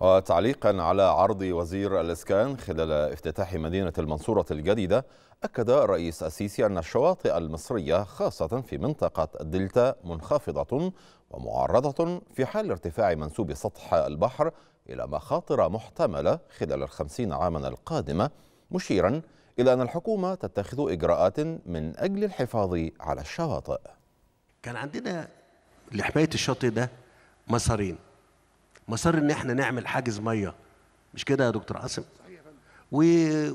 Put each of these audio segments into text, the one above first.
وتعليقا على عرض وزير الإسكان خلال افتتاح مدينة المنصورة الجديدة أكد الرئيس السيسي أن الشواطئ المصرية خاصة في منطقة الدلتا منخفضة ومعرضة في حال ارتفاع منسوب سطح البحر إلى مخاطر محتملة خلال الخمسين عاما القادمة مشيرا إلى أن الحكومة تتخذ إجراءات من أجل الحفاظ على الشواطئ كان عندنا لحماية الشاطئ ده مسارين مسار ان احنا نعمل حاجز ميه مش كده يا دكتور عاصم و...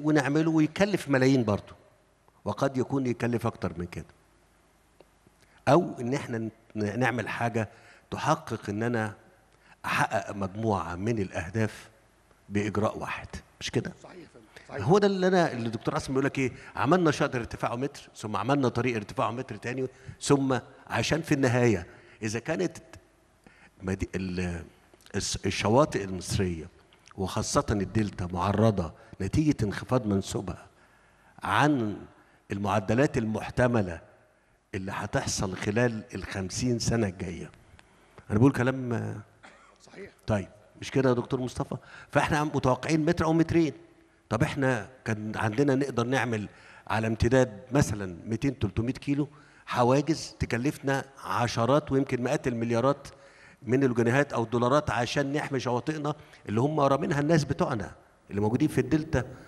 ونعمله ويكلف ملايين برضه وقد يكون يكلف اكتر من كده او ان احنا نعمل حاجه تحقق ان انا احقق مجموعه من الاهداف باجراء واحد مش كده صحيح هو ده اللي انا اللي الدكتور عاصم بيقول لك ايه عملنا شاطئ ارتفاعه متر ثم عملنا طريق ارتفاعه متر تاني ثم عشان في النهايه اذا كانت الشواطئ المصرية وخاصة الدلتا معرضة نتيجة انخفاض منسوبها عن المعدلات المحتملة اللي هتحصل خلال الخمسين سنة الجاية أنا بقول كلام صحيح طيب مش كده يا دكتور مصطفى فإحنا متوقعين متر أو مترين طب إحنا كان عندنا نقدر نعمل على امتداد مثلا 200 300 كيلو حواجز تكلفنا عشرات ويمكن مئات المليارات من الجنيهات او الدولارات عشان نحمي شواطئنا اللي هم رامينها الناس بتوعنا اللي موجودين في الدلتا